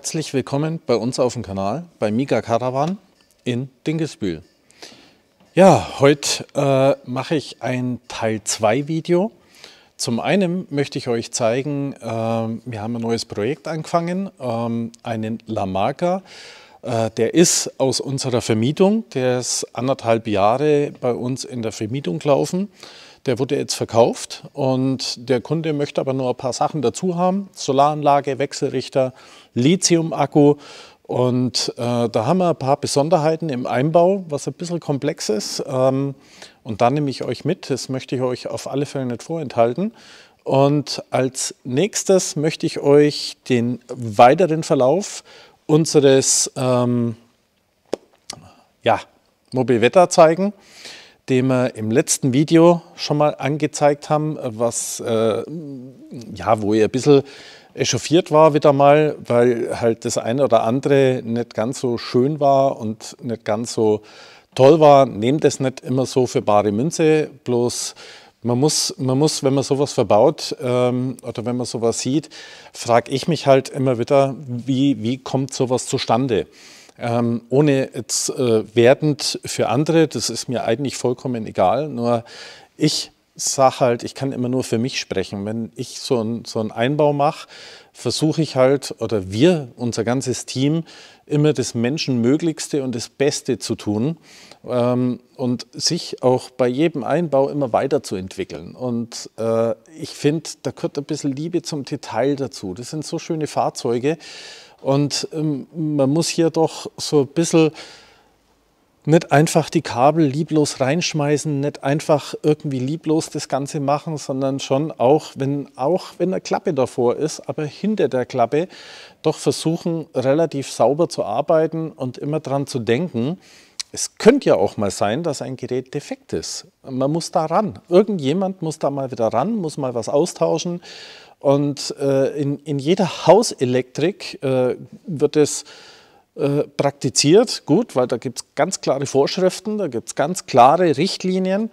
Herzlich willkommen bei uns auf dem Kanal bei Miga Caravan in Dingesbühl. Ja, heute äh, mache ich ein Teil 2 Video. Zum einen möchte ich euch zeigen, äh, wir haben ein neues Projekt angefangen, äh, einen La Marca. Äh, der ist aus unserer Vermietung, der ist anderthalb Jahre bei uns in der Vermietung gelaufen. Der wurde jetzt verkauft und der Kunde möchte aber nur ein paar Sachen dazu haben. Solaranlage, Wechselrichter, Lithium-Akku. Und äh, da haben wir ein paar Besonderheiten im Einbau, was ein bisschen komplex ist. Ähm, und da nehme ich euch mit. Das möchte ich euch auf alle Fälle nicht vorenthalten. Und als nächstes möchte ich euch den weiteren Verlauf unseres ähm, ja, Mobilwetter zeigen den wir im letzten Video schon mal angezeigt haben, was, äh, ja, wo ihr ein bisschen echauffiert war wieder mal, weil halt das eine oder andere nicht ganz so schön war und nicht ganz so toll war. Nehmt das nicht immer so für bare Münze, bloß man muss, man muss, wenn man sowas verbaut ähm, oder wenn man sowas sieht, frage ich mich halt immer wieder, wie, wie kommt sowas zustande? Ähm, ohne jetzt äh, werdend für andere, das ist mir eigentlich vollkommen egal, nur ich sage halt, ich kann immer nur für mich sprechen. Wenn ich so, ein, so einen Einbau mache, versuche ich halt, oder wir, unser ganzes Team, immer das Menschenmöglichste und das Beste zu tun ähm, und sich auch bei jedem Einbau immer weiterzuentwickeln. Und äh, ich finde, da gehört ein bisschen Liebe zum Detail dazu. Das sind so schöne Fahrzeuge. Und ähm, man muss hier doch so ein bisschen nicht einfach die Kabel lieblos reinschmeißen, nicht einfach irgendwie lieblos das Ganze machen, sondern schon auch, wenn auch wenn eine Klappe davor ist, aber hinter der Klappe doch versuchen, relativ sauber zu arbeiten und immer dran zu denken. Es könnte ja auch mal sein, dass ein Gerät defekt ist. Man muss da ran. Irgendjemand muss da mal wieder ran, muss mal was austauschen und äh, in, in jeder Hauselektrik äh, wird es äh, praktiziert, gut, weil da gibt es ganz klare Vorschriften, da gibt es ganz klare Richtlinien.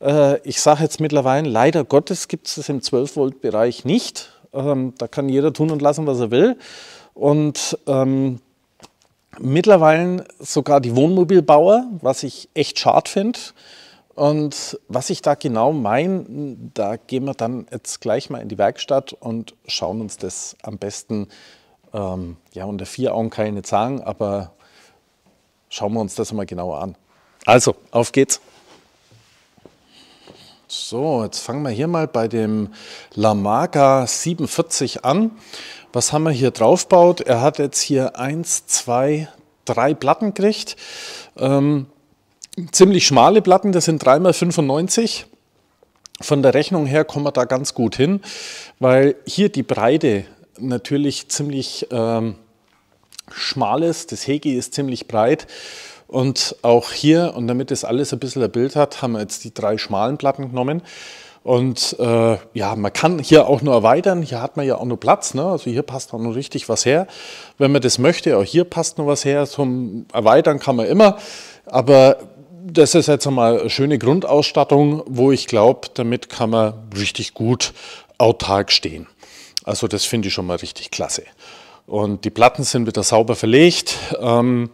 Äh, ich sage jetzt mittlerweile, leider Gottes gibt es das im 12-Volt-Bereich nicht. Ähm, da kann jeder tun und lassen, was er will. Und ähm, mittlerweile sogar die Wohnmobilbauer, was ich echt schade finde, und was ich da genau meine, da gehen wir dann jetzt gleich mal in die Werkstatt und schauen uns das am besten, ähm, ja, unter vier Augen keine Zahlen, aber schauen wir uns das mal genauer an. Also, auf geht's. So, jetzt fangen wir hier mal bei dem Lamaga 47 an. Was haben wir hier drauf Er hat jetzt hier eins, zwei, drei Platten gekriegt. Ähm, ziemlich schmale Platten, das sind 3x95. Von der Rechnung her kommen wir da ganz gut hin, weil hier die Breite natürlich ziemlich ähm, schmal ist. Das Hege ist ziemlich breit. Und auch hier, und damit das alles ein bisschen ein Bild hat, haben wir jetzt die drei schmalen Platten genommen. Und äh, ja, man kann hier auch nur erweitern. Hier hat man ja auch nur Platz. Ne? Also hier passt auch noch richtig was her. Wenn man das möchte, auch hier passt noch was her. Zum Erweitern kann man immer. Aber das ist jetzt einmal eine schöne Grundausstattung, wo ich glaube, damit kann man richtig gut autark stehen. Also das finde ich schon mal richtig klasse. Und die Platten sind wieder sauber verlegt. Ähm,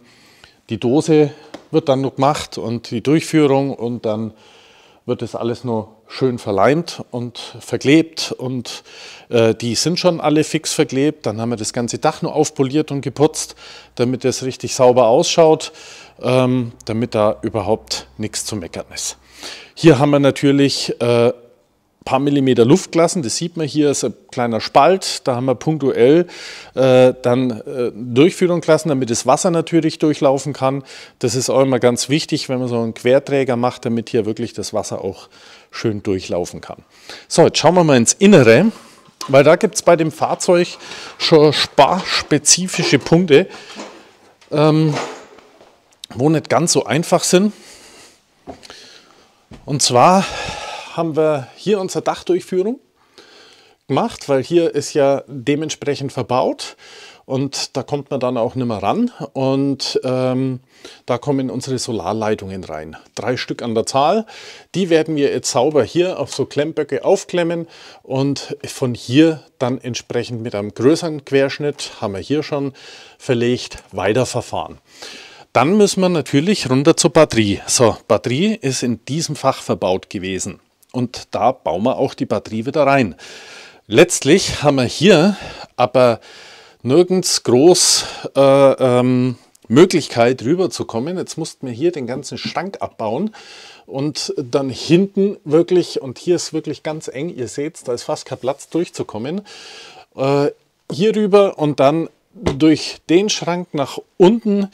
die Dose wird dann noch gemacht und die Durchführung und dann wird das alles nur schön verleimt und verklebt und äh, die sind schon alle fix verklebt. Dann haben wir das ganze Dach nur aufpoliert und geputzt, damit es richtig sauber ausschaut ähm, damit da überhaupt nichts zu meckern ist. Hier haben wir natürlich äh, paar Millimeter Luftklassen, Das sieht man hier, ist ein kleiner Spalt. Da haben wir punktuell äh, dann äh, Durchführung damit das Wasser natürlich durchlaufen kann. Das ist auch immer ganz wichtig, wenn man so einen Querträger macht, damit hier wirklich das Wasser auch schön durchlaufen kann. So, jetzt schauen wir mal ins Innere, weil da gibt es bei dem Fahrzeug schon sparspezifische Punkte. Ähm, wo nicht ganz so einfach sind. Und zwar haben wir hier unsere Dachdurchführung gemacht, weil hier ist ja dementsprechend verbaut und da kommt man dann auch nicht mehr ran. Und ähm, da kommen unsere Solarleitungen rein. Drei Stück an der Zahl. Die werden wir jetzt sauber hier auf so Klemmböcke aufklemmen und von hier dann entsprechend mit einem größeren Querschnitt, haben wir hier schon verlegt, weiterverfahren. Dann müssen wir natürlich runter zur Batterie. So, Batterie ist in diesem Fach verbaut gewesen. Und da bauen wir auch die Batterie wieder rein. Letztlich haben wir hier aber nirgends groß äh, ähm, Möglichkeit rüberzukommen. Jetzt mussten wir hier den ganzen Schrank abbauen und dann hinten wirklich, und hier ist wirklich ganz eng, ihr seht, da ist fast kein Platz durchzukommen. Äh, hier rüber und dann durch den Schrank nach unten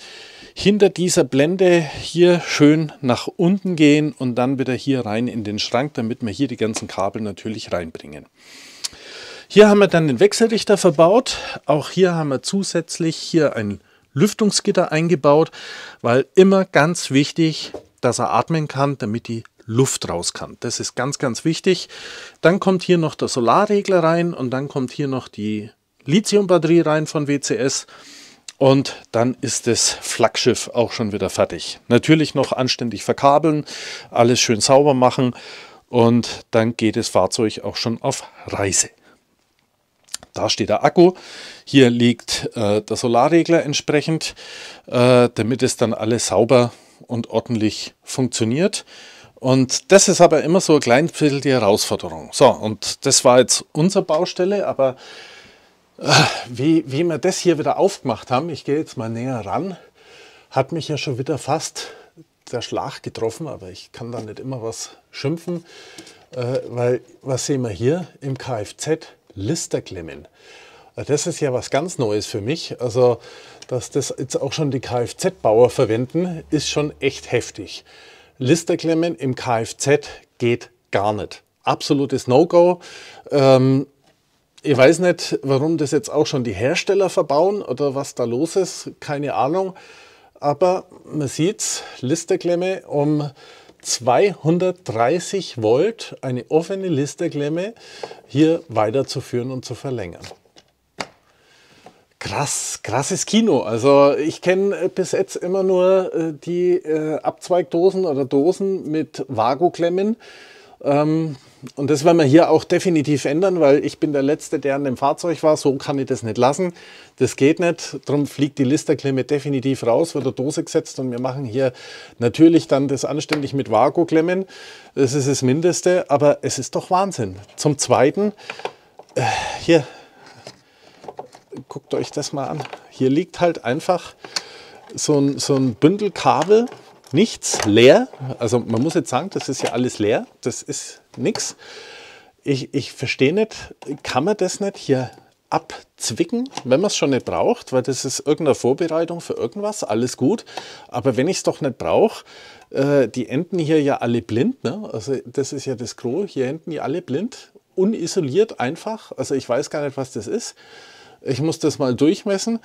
hinter dieser Blende hier schön nach unten gehen und dann wieder hier rein in den Schrank, damit wir hier die ganzen Kabel natürlich reinbringen. Hier haben wir dann den Wechselrichter verbaut. Auch hier haben wir zusätzlich hier ein Lüftungsgitter eingebaut, weil immer ganz wichtig, dass er atmen kann, damit die Luft raus kann. Das ist ganz, ganz wichtig. Dann kommt hier noch der Solarregler rein und dann kommt hier noch die Lithiumbatterie rein von WCS und dann ist das Flaggschiff auch schon wieder fertig. Natürlich noch anständig verkabeln, alles schön sauber machen und dann geht das Fahrzeug auch schon auf Reise. Da steht der Akku, hier liegt äh, der Solarregler entsprechend, äh, damit es dann alles sauber und ordentlich funktioniert. Und das ist aber immer so ein klein bisschen die Herausforderung. So, und das war jetzt unsere Baustelle, aber wie, wie wir das hier wieder aufgemacht haben, ich gehe jetzt mal näher ran, hat mich ja schon wieder fast der Schlag getroffen, aber ich kann da nicht immer was schimpfen, äh, weil was sehen wir hier im Kfz? Listerklemmen. Äh, das ist ja was ganz Neues für mich. Also, dass das jetzt auch schon die Kfz-Bauer verwenden, ist schon echt heftig. Listerklemmen im Kfz geht gar nicht. Absolutes No-Go. Ähm, ich weiß nicht, warum das jetzt auch schon die Hersteller verbauen oder was da los ist, keine Ahnung. Aber man sieht es, Listerklemme um 230 Volt, eine offene Listerklemme hier weiterzuführen und zu verlängern krass, krasses Kino. Also ich kenne bis jetzt immer nur äh, die äh, Abzweigdosen oder Dosen mit Vago-Klemmen. Ähm, und das werden wir hier auch definitiv ändern, weil ich bin der Letzte, der an dem Fahrzeug war. So kann ich das nicht lassen. Das geht nicht. Darum fliegt die Listerklemme definitiv raus, wird der Dose gesetzt. Und wir machen hier natürlich dann das anständig mit Vago-Klemmen. Das ist das Mindeste. Aber es ist doch Wahnsinn. Zum Zweiten, äh, hier, guckt euch das mal an. Hier liegt halt einfach so ein, so ein Bündel Kabel. Nichts, leer. Also man muss jetzt sagen, das ist ja alles leer. Das ist nichts. Ich, ich verstehe nicht, kann man das nicht hier abzwicken, wenn man es schon nicht braucht, weil das ist irgendeine Vorbereitung für irgendwas, alles gut. Aber wenn ich es doch nicht brauche, äh, die enden hier ja alle blind. Ne? Also das ist ja das Gros, hier enden die alle blind, unisoliert einfach. Also ich weiß gar nicht, was das ist. Ich muss das mal durchmessen.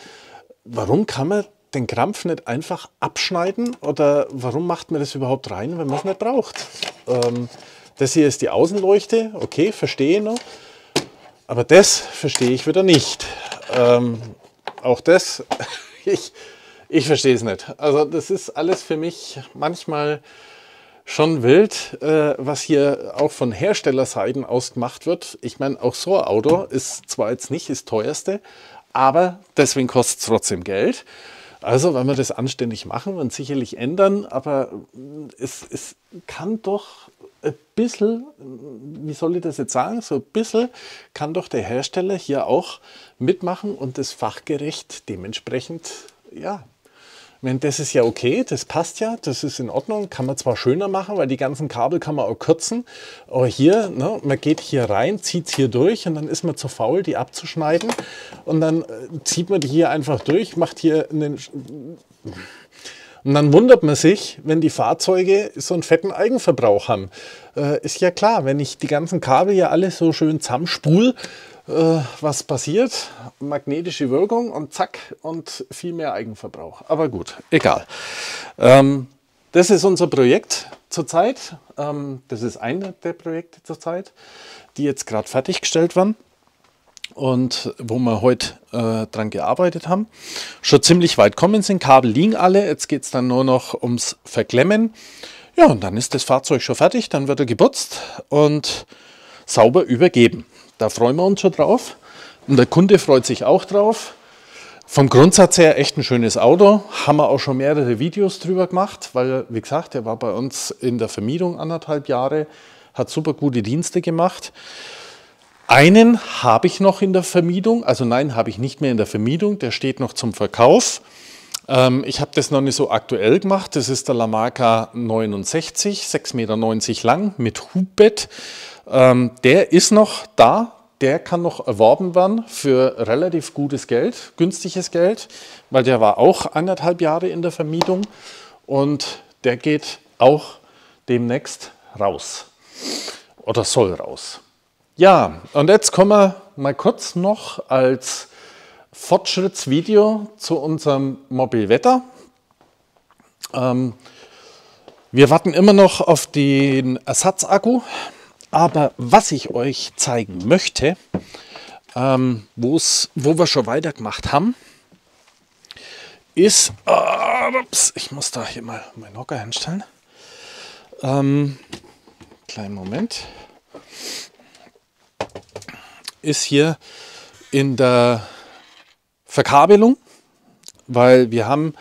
Warum kann man den Krampf nicht einfach abschneiden oder warum macht man das überhaupt rein, wenn man es nicht braucht? Ähm, das hier ist die Außenleuchte, okay, verstehe ich noch. Aber das verstehe ich wieder nicht. Ähm, auch das, ich, ich verstehe es nicht. Also das ist alles für mich manchmal schon wild, äh, was hier auch von Herstellerseiten aus gemacht wird. Ich meine, auch so ein Auto ist zwar jetzt nicht das teuerste, aber deswegen kostet es trotzdem Geld. Also, wenn wir das anständig machen, wird sicherlich ändern, aber es, es kann doch ein bisschen, wie soll ich das jetzt sagen, so ein bisschen kann doch der Hersteller hier auch mitmachen und das fachgerecht dementsprechend, ja, wenn das ist ja okay, das passt ja, das ist in Ordnung, kann man zwar schöner machen, weil die ganzen Kabel kann man auch kürzen, aber hier, ne, man geht hier rein, zieht hier durch und dann ist man zu faul, die abzuschneiden und dann äh, zieht man die hier einfach durch, macht hier einen und dann wundert man sich, wenn die Fahrzeuge so einen fetten Eigenverbrauch haben. Äh, ist ja klar, wenn ich die ganzen Kabel ja alle so schön zusammenspul, äh, was passiert? Magnetische Wirkung und zack und viel mehr Eigenverbrauch. Aber gut, egal. Ähm, das ist unser Projekt zurzeit. Ähm, das ist einer der Projekte zurzeit, die jetzt gerade fertiggestellt werden und wo wir heute äh, dran gearbeitet haben. Schon ziemlich weit kommen sind, Kabel liegen alle, jetzt geht es dann nur noch ums Verklemmen. Ja, und dann ist das Fahrzeug schon fertig, dann wird er geputzt und sauber übergeben. Da freuen wir uns schon drauf und der Kunde freut sich auch drauf. Vom Grundsatz her echt ein schönes Auto, haben wir auch schon mehrere Videos drüber gemacht, weil, wie gesagt, er war bei uns in der Vermietung anderthalb Jahre, hat super gute Dienste gemacht. Einen habe ich noch in der Vermiedung, also nein, habe ich nicht mehr in der Vermiedung, der steht noch zum Verkauf. Ähm, ich habe das noch nicht so aktuell gemacht. Das ist der Lamarca 69, 6,90 Meter lang mit Hubbett. Ähm, der ist noch da, der kann noch erworben werden für relativ gutes Geld, günstiges Geld, weil der war auch anderthalb Jahre in der Vermietung und der geht auch demnächst raus oder soll raus. Ja, und jetzt kommen wir mal kurz noch als Fortschrittsvideo zu unserem Mobilwetter. Ähm, wir warten immer noch auf den Ersatzakku, aber was ich euch zeigen möchte, ähm, wo wir schon weitergemacht haben, ist, äh, ups, ich muss da hier mal meinen Hocker hinstellen. Ähm, kleinen Moment ist hier in der Verkabelung, weil wir haben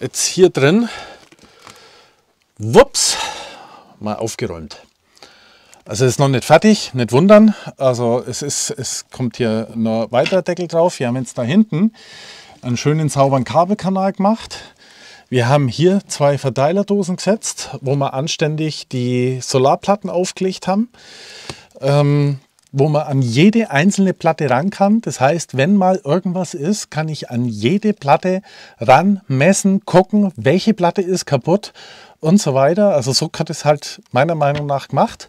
jetzt hier drin, wups, mal aufgeräumt. Also es ist noch nicht fertig, nicht wundern. Also es, ist, es kommt hier noch weiter Deckel drauf. Wir haben jetzt da hinten einen schönen sauberen Kabelkanal gemacht. Wir haben hier zwei Verteilerdosen gesetzt, wo wir anständig die Solarplatten aufgelegt haben. Ähm, wo man an jede einzelne Platte ran kann. Das heißt, wenn mal irgendwas ist, kann ich an jede Platte ran messen, gucken, welche Platte ist kaputt und so weiter. Also so hat es halt meiner Meinung nach gemacht.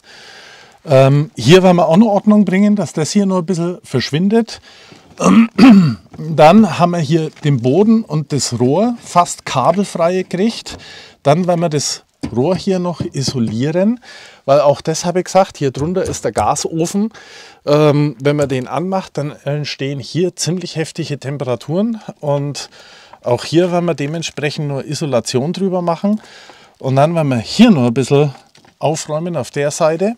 Ähm, hier wollen wir auch noch Ordnung bringen, dass das hier nur ein bisschen verschwindet. Dann haben wir hier den Boden und das Rohr fast kabelfrei gekriegt. Dann werden wir das Rohr hier noch isolieren weil auch das habe ich gesagt, hier drunter ist der Gasofen. Ähm, wenn man den anmacht, dann entstehen hier ziemlich heftige Temperaturen und auch hier werden wir dementsprechend nur Isolation drüber machen und dann werden wir hier nur ein bisschen aufräumen auf der Seite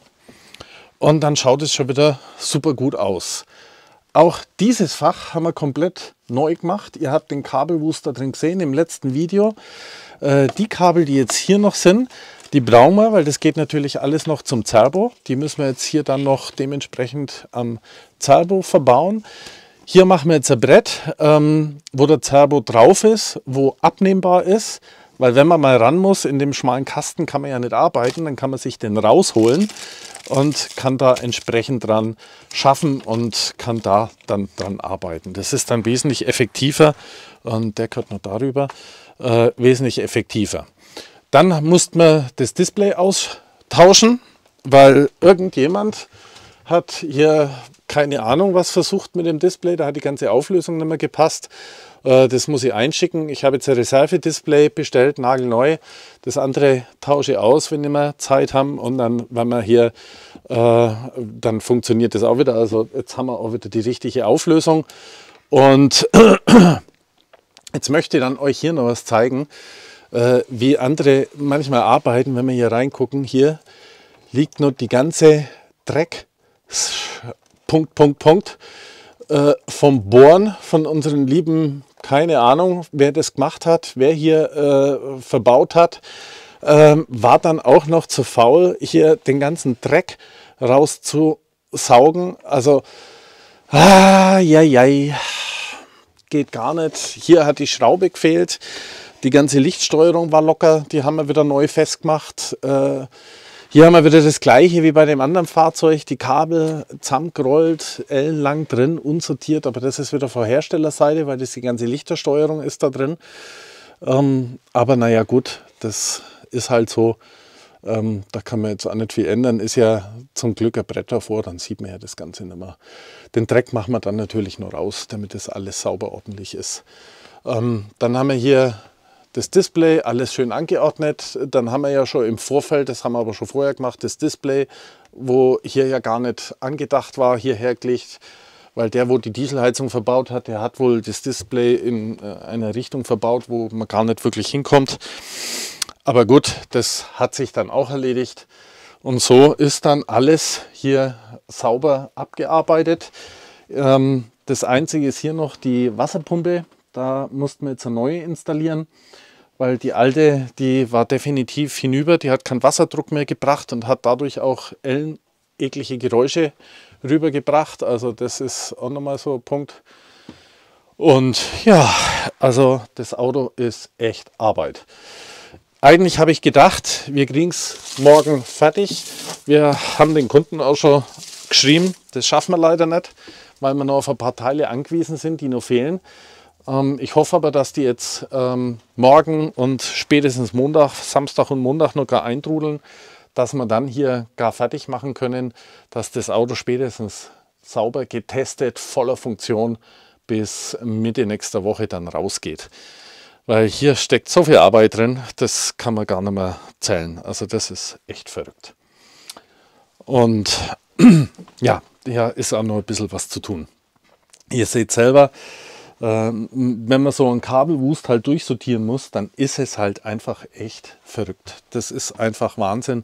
und dann schaut es schon wieder super gut aus. Auch dieses Fach haben wir komplett neu gemacht. Ihr habt den Kabelwuster drin gesehen im letzten Video. Äh, die Kabel, die jetzt hier noch sind, die brauchen wir, weil das geht natürlich alles noch zum Zerbo. Die müssen wir jetzt hier dann noch dementsprechend am Zerbo verbauen. Hier machen wir jetzt ein Brett, ähm, wo der Zerbo drauf ist, wo abnehmbar ist. Weil wenn man mal ran muss, in dem schmalen Kasten kann man ja nicht arbeiten, dann kann man sich den rausholen und kann da entsprechend dran schaffen und kann da dann dran arbeiten. Das ist dann wesentlich effektiver und der gehört noch darüber, äh, wesentlich effektiver. Dann musste man das Display austauschen, weil irgendjemand hat hier keine Ahnung, was versucht mit dem Display. Da hat die ganze Auflösung nicht mehr gepasst. Äh, das muss ich einschicken. Ich habe jetzt ein Reserve-Display bestellt, nagelneu. Das andere tausche ich aus, wenn wir Zeit haben. Und dann, wenn wir hier, äh, dann funktioniert das auch wieder. Also jetzt haben wir auch wieder die richtige Auflösung. Und jetzt möchte ich dann euch hier noch was zeigen äh, wie andere manchmal arbeiten, wenn wir hier reingucken. Hier liegt nur die ganze Dreck, Punkt, Punkt, Punkt, äh, vom Bohren von unseren lieben, keine Ahnung, wer das gemacht hat, wer hier äh, verbaut hat, ähm, war dann auch noch zu faul, hier den ganzen Dreck rauszusaugen. Also, ah, ja, ja, geht gar nicht. Hier hat die Schraube gefehlt. Die ganze Lichtsteuerung war locker, die haben wir wieder neu festgemacht. Äh, hier haben wir wieder das gleiche wie bei dem anderen Fahrzeug. Die Kabel zusammengerollt, ellenlang drin, unsortiert. Aber das ist wieder von Herstellerseite, weil das die ganze Lichtersteuerung ist da drin. Ähm, aber naja gut, das ist halt so. Ähm, da kann man jetzt auch nicht viel ändern. Ist ja zum Glück ein Brett davor, dann sieht man ja das Ganze nicht mehr. Den Dreck machen wir dann natürlich nur raus, damit das alles sauber ordentlich ist. Ähm, dann haben wir hier das Display, alles schön angeordnet. Dann haben wir ja schon im Vorfeld, das haben wir aber schon vorher gemacht, das Display, wo hier ja gar nicht angedacht war, hierher gelegt, weil der, wo die Dieselheizung verbaut hat, der hat wohl das Display in äh, einer Richtung verbaut, wo man gar nicht wirklich hinkommt. Aber gut, das hat sich dann auch erledigt. Und so ist dann alles hier sauber abgearbeitet. Ähm, das einzige ist hier noch die Wasserpumpe. Da mussten wir jetzt eine neue installieren, weil die alte, die war definitiv hinüber, die hat keinen Wasserdruck mehr gebracht und hat dadurch auch Ellen eklige Geräusche rübergebracht. Also das ist auch nochmal so ein Punkt. Und ja, also das Auto ist echt Arbeit. Eigentlich habe ich gedacht, wir kriegen es morgen fertig. Wir haben den Kunden auch schon geschrieben, das schaffen wir leider nicht, weil wir noch auf ein paar Teile angewiesen sind, die noch fehlen. Ähm, ich hoffe aber, dass die jetzt ähm, morgen und spätestens Montag, Samstag und Montag noch gar eintrudeln, dass wir dann hier gar fertig machen können, dass das Auto spätestens sauber getestet, voller Funktion bis Mitte nächster Woche dann rausgeht. Weil hier steckt so viel Arbeit drin, das kann man gar nicht mehr zählen. Also das ist echt verrückt. Und ja, hier ist auch noch ein bisschen was zu tun. Ihr seht selber, ähm, wenn man so einen Kabelwust halt durchsortieren muss, dann ist es halt einfach echt verrückt. Das ist einfach Wahnsinn,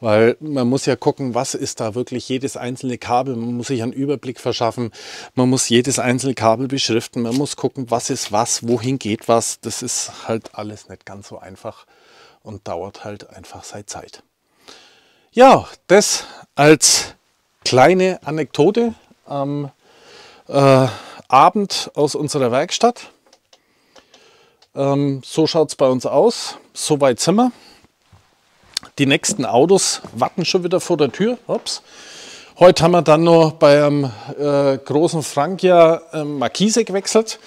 weil man muss ja gucken, was ist da wirklich jedes einzelne Kabel. Man muss sich einen Überblick verschaffen, man muss jedes einzelne Kabel beschriften, man muss gucken, was ist was, wohin geht was. Das ist halt alles nicht ganz so einfach und dauert halt einfach seine Zeit. Ja, das als kleine Anekdote am ähm, äh, Abend aus unserer Werkstatt. Ähm, so schaut es bei uns aus. Soweit sind wir. Die nächsten Autos warten schon wieder vor der Tür. Ups. Heute haben wir dann noch bei einem äh, großen Frankia äh, Markise gewechselt.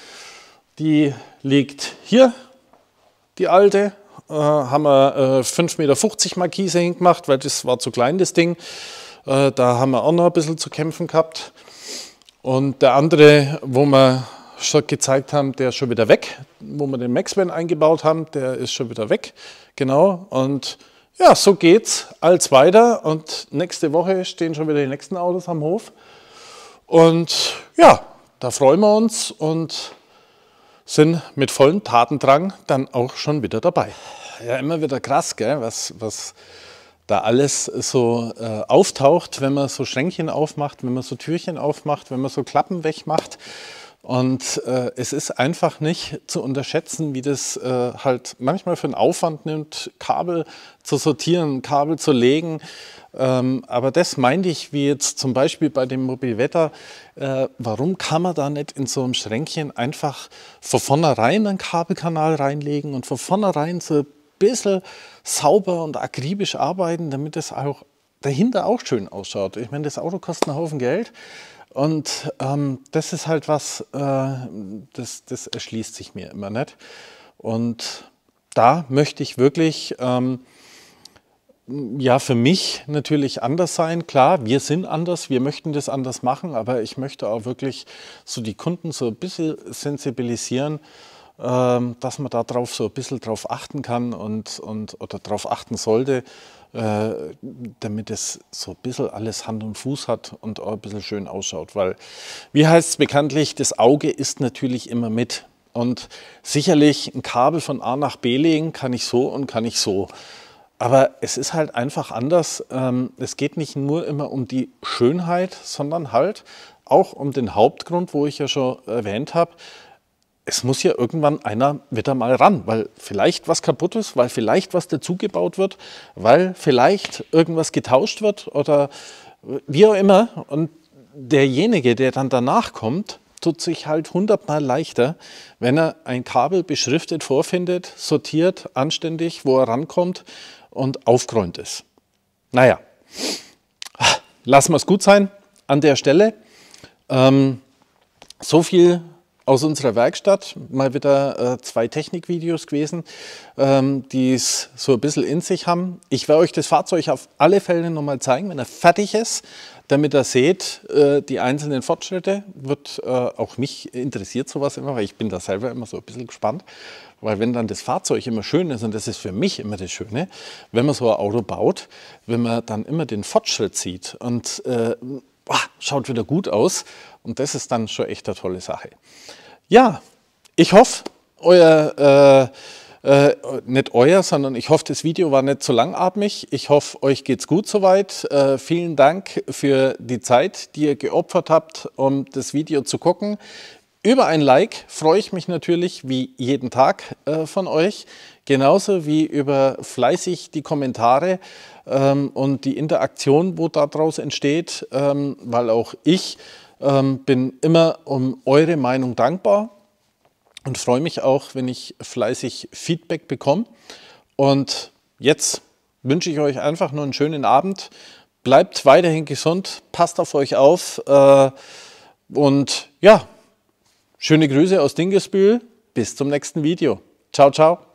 Die liegt hier, die alte. Äh, haben wir äh, 5,50 Meter Markise hingemacht, weil das war zu klein, das Ding. Äh, da haben wir auch noch ein bisschen zu kämpfen gehabt. Und der andere, wo wir schon gezeigt haben, der ist schon wieder weg, wo wir den Maxman eingebaut haben, der ist schon wieder weg. Genau. Und ja, so geht's als weiter. Und nächste Woche stehen schon wieder die nächsten Autos am Hof. Und ja, da freuen wir uns und sind mit vollem Tatendrang dann auch schon wieder dabei. Ja, immer wieder krass, gell? Was, was da alles so äh, auftaucht, wenn man so Schränkchen aufmacht, wenn man so Türchen aufmacht, wenn man so Klappen wegmacht. Und äh, es ist einfach nicht zu unterschätzen, wie das äh, halt manchmal für einen Aufwand nimmt, Kabel zu sortieren, Kabel zu legen. Ähm, aber das meinte ich, wie jetzt zum Beispiel bei dem Mobilwetter, äh, warum kann man da nicht in so einem Schränkchen einfach von vornherein einen Kabelkanal reinlegen und von vornherein so ein bisschen sauber und akribisch arbeiten, damit das auch dahinter auch schön ausschaut. Ich meine, das Auto kostet einen Haufen Geld. Und ähm, das ist halt was, äh, das, das erschließt sich mir immer nicht. Und da möchte ich wirklich, ähm, ja, für mich natürlich anders sein. Klar, wir sind anders, wir möchten das anders machen, aber ich möchte auch wirklich so die Kunden so ein bisschen sensibilisieren. Ähm, dass man darauf so ein bisschen drauf achten kann und, und oder darauf achten sollte, äh, damit es so ein bisschen alles Hand und Fuß hat und auch ein bisschen schön ausschaut. Weil, wie heißt es bekanntlich, das Auge ist natürlich immer mit. Und sicherlich ein Kabel von A nach B legen kann ich so und kann ich so. Aber es ist halt einfach anders. Ähm, es geht nicht nur immer um die Schönheit, sondern halt auch um den Hauptgrund, wo ich ja schon erwähnt habe, es muss ja irgendwann einer wieder mal ran, weil vielleicht was kaputt ist, weil vielleicht was dazugebaut wird, weil vielleicht irgendwas getauscht wird oder wie auch immer. Und derjenige, der dann danach kommt, tut sich halt hundertmal leichter, wenn er ein Kabel beschriftet vorfindet, sortiert, anständig, wo er rankommt und aufgeräumt ist. Naja, lassen wir es gut sein an der Stelle. Ähm, so viel aus unserer Werkstatt mal wieder äh, zwei Technikvideos gewesen, ähm, die es so ein bisschen in sich haben. Ich werde euch das Fahrzeug auf alle Fälle nochmal zeigen, wenn er fertig ist, damit ihr seht, äh, die einzelnen Fortschritte. Wird äh, auch mich interessiert sowas immer, weil ich bin da selber immer so ein bisschen gespannt. Weil wenn dann das Fahrzeug immer schön ist, und das ist für mich immer das Schöne, wenn man so ein Auto baut, wenn man dann immer den Fortschritt sieht und äh, boah, schaut wieder gut aus. Und das ist dann schon echt eine tolle Sache. Ja, ich hoffe, euer, äh, äh, nicht euer, sondern ich hoffe, das Video war nicht zu langatmig. Ich hoffe, euch geht's gut soweit. Äh, vielen Dank für die Zeit, die ihr geopfert habt, um das Video zu gucken. Über ein Like freue ich mich natürlich wie jeden Tag äh, von euch, genauso wie über fleißig die Kommentare ähm, und die Interaktion, wo daraus entsteht, ähm, weil auch ich ähm, bin immer um eure Meinung dankbar und freue mich auch, wenn ich fleißig Feedback bekomme. Und jetzt wünsche ich euch einfach nur einen schönen Abend. Bleibt weiterhin gesund, passt auf euch auf äh, und ja, Schöne Grüße aus Dingesbühl. Bis zum nächsten Video. Ciao, ciao.